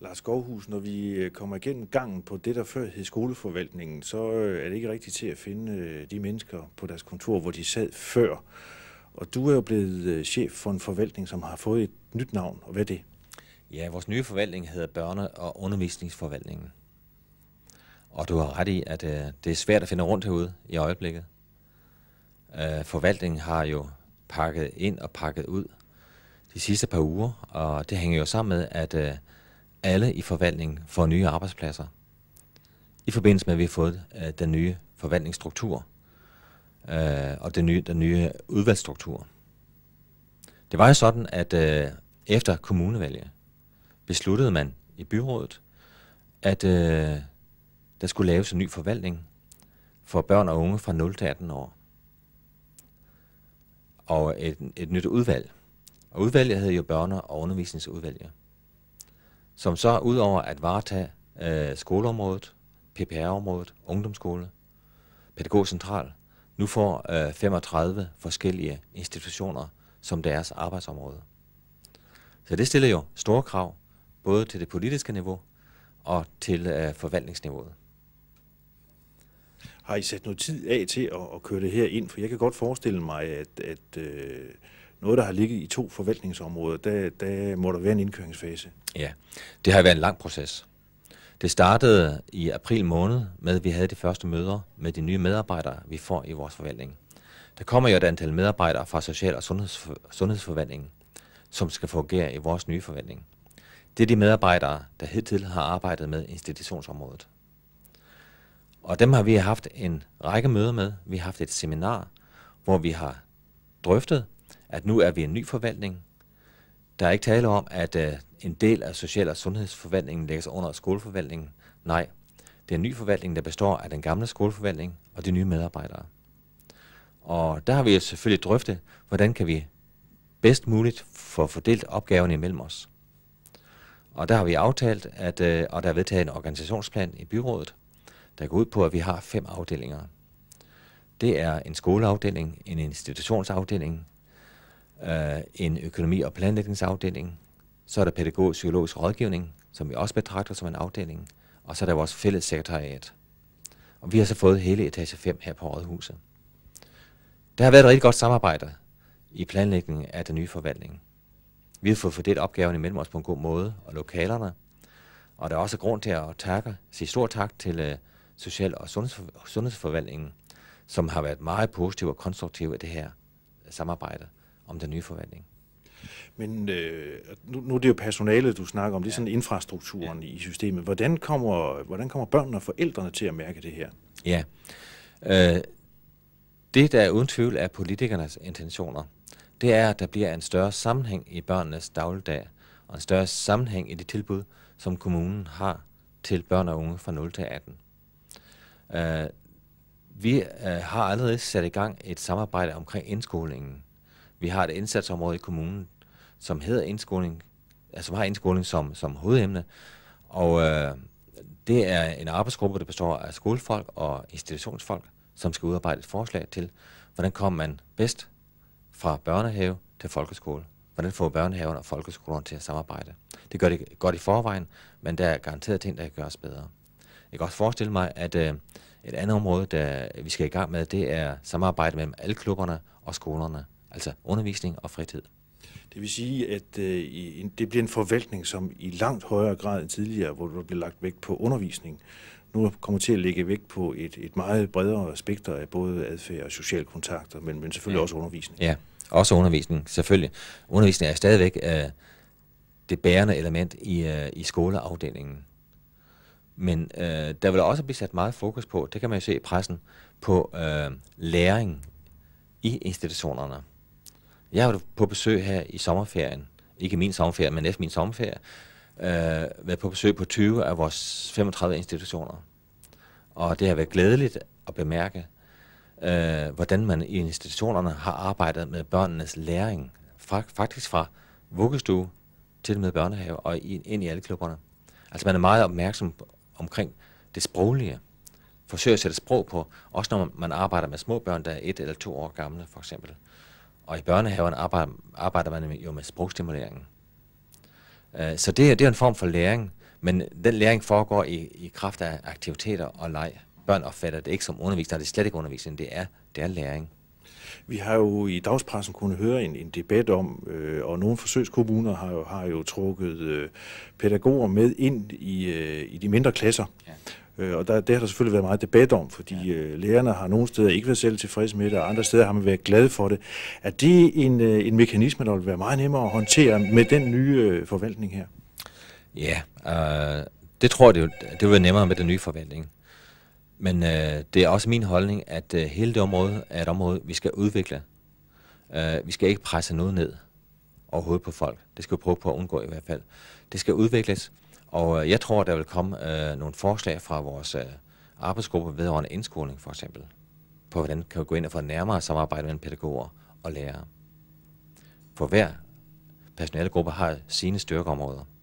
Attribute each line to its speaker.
Speaker 1: Lars Gårdhus, når vi øh, kommer igennem gangen på det, der før hed skoleforvaltningen, så øh, er det ikke rigtigt til at finde øh, de mennesker på deres kontor, hvor de sad før. Og du er jo blevet chef for en forvaltning, som har fået et nyt navn. Og hvad er det?
Speaker 2: Ja, vores nye forvaltning hedder Børne- og Undervisningsforvaltningen. Og du har ret i, at det er svært at finde rundt herude i øjeblikket. forvaltningen har jo pakket ind og pakket ud de sidste par uger, og det hænger jo sammen med, at øh, alle i forvaltningen får nye arbejdspladser. I forbindelse med, at vi har fået øh, den nye forvaltningsstruktur øh, og den nye, den nye udvalgsstruktur. Det var jo sådan, at øh, efter kommunevalget besluttede man i byrådet, at øh, der skulle laves en ny forvaltning for børn og unge fra 0 til 18 år. Og et, et nyt udvalg. Og udvalget hed jo børne- og undervisningsudvalget som så udover at varetage øh, skoleområdet, PPR-området, ungdomsskole, pædagogcentral, nu får øh, 35 forskellige institutioner som deres arbejdsområde. Så det stiller jo store krav, både til det
Speaker 1: politiske niveau og til øh, forvaltningsniveauet. Har I sat noget tid af til at, at køre det her ind? For jeg kan godt forestille mig, at, at øh, noget, der har ligget i to forvaltningsområder, der, der må der være en indkøringsfase.
Speaker 2: Ja, det har været en lang proces. Det startede i april måned med, at vi havde de første møder med de nye medarbejdere, vi får i vores forvaltning. Der kommer jo et antal medarbejdere fra Social- og sundhedsfor, Sundhedsforvaltningen, som skal fungere i vores nye forvaltning. Det er de medarbejdere, der hidtil har arbejdet med institutionsområdet. Og dem har vi haft en række møder med. Vi har haft et seminar, hvor vi har drøftet, at nu er vi en ny forvaltning. Der er ikke tale om, at øh, en del af social- og sundhedsforvaltningen lægges under skoleforvaltningen. Nej, det er en ny forvaltning, der består af den gamle skoleforvaltning og de nye medarbejdere. Og der har vi selvfølgelig drøftet, hvordan kan vi bedst muligt få fordelt opgaverne imellem os. Og der har vi aftalt, at, øh, og der er vedtaget en organisationsplan i byrådet, der går ud på, at vi har fem afdelinger. Det er en skoleafdeling, en institutionsafdeling, øh, en økonomi- og planlægningsafdeling, så er der pædagogisk-psykologisk rådgivning, som vi også betragter som en afdeling, og så er der vores fælles sekretariat. Og vi har så fået hele etage 5 her på Rådhuset. Der har været et rigtig godt samarbejde i planlægningen af den nye forvaltning. Vi har fået fordelt opgaven imellem os på en god måde, og lokalerne. Og der er også grund til at takke, sige stor tak til uh, Social- og Sundhedsforvaltningen, som har været meget positiv og konstruktiv i det her samarbejde
Speaker 1: om den nye forvaltning. Men øh, nu, nu er det jo personalet, du snakker om, det er ja. sådan infrastrukturen ja. i systemet. Hvordan kommer, hvordan kommer børnene og forældrene til at mærke det her? Ja, øh, det der uden tvivl er politikernes intentioner,
Speaker 2: det er, at der bliver en større sammenhæng i børnenes dagligdag, og en større sammenhæng i det tilbud, som kommunen har til børn og unge fra 0 til 18. Øh, vi øh, har allerede sat i gang et samarbejde omkring indskolingen, vi har et indsatsområde i kommunen, som hedder indskoling, altså, som har indskoling som, som hovedemne. Og øh, det er en arbejdsgruppe, der består af skolefolk og institutionsfolk, som skal udarbejde et forslag til, hvordan kommer man bedst fra børnehave til folkeskole. Hvordan får børnehaven og folkeskolen til at samarbejde? Det gør det godt i forvejen, men der er garanteret ting, der kan gøres bedre. Jeg kan også forestille mig, at øh, et andet område, der vi skal i gang med, det er samarbejde mellem alle klubberne og skolerne altså undervisning
Speaker 1: og fritid. Det vil sige, at øh, det bliver en forvaltning, som i langt højere grad end tidligere, hvor der bliver lagt vægt på undervisning, nu kommer til at lægge vægt på et, et meget bredere spekter af både adfærd og social kontakter, men, men selvfølgelig ja. også undervisning. Ja,
Speaker 2: også undervisning, selvfølgelig. Undervisning er stadigvæk uh, det bærende element i, uh, i skoleafdelingen. Men uh, der vil også blive sat meget fokus på, det kan man jo se i pressen, på uh, læring i institutionerne. Jeg har på besøg her i sommerferien, ikke min sommerferie, men efter min sommerferie, øh, været på besøg på 20 af vores 35 institutioner. Og det har været glædeligt at bemærke, øh, hvordan man i institutionerne har arbejdet med børnenes læring, fra, faktisk fra vuggestue til med børnehave og ind i alle klubberne. Altså man er meget opmærksom omkring det sproglige. Forsøger at sætte sprog på, også når man arbejder med små børn, der er et eller to år gamle for eksempel. Og i børnehaven arbejder, arbejder man jo med sprogstimuleringen. Øh, så det, det er en form for læring, men den læring foregår i, i kraft af aktiviteter og leg. Børn opfatter det ikke som undervisning, det er slet ikke undervisning, det er, det er læring.
Speaker 1: Vi har jo i dagspressen kunne høre en, en debat om, øh, og nogle forsøgskommuner har jo, har jo trukket øh, pædagoger med ind i, øh, i de mindre klasser. Ja. Øh, og der, det har der selvfølgelig været meget debat om, fordi øh, lærerne har nogle steder ikke været selv tilfredse med det, og andre steder har man været glade for det. Er det en, øh, en mekanisme, der vil være meget nemmere at håndtere med den nye øh, forvaltning her? Ja,
Speaker 2: øh, det tror jeg, det, det vil være nemmere med den nye forvaltning. Men øh, det er også min holdning, at øh, hele det område er et område, vi skal udvikle. Øh, vi skal ikke presse noget ned overhovedet på folk. Det skal vi prøve på at undgå i hvert fald. Det skal udvikles og øh, jeg tror, der vil komme øh, nogle forslag fra vores øh, arbejdsgruppe vedrørende indskoling for eksempel, på hvordan kan vi gå ind og få nærmere samarbejde mellem pædagoger og lærere. For hver personalegruppe har sine styrkeområder.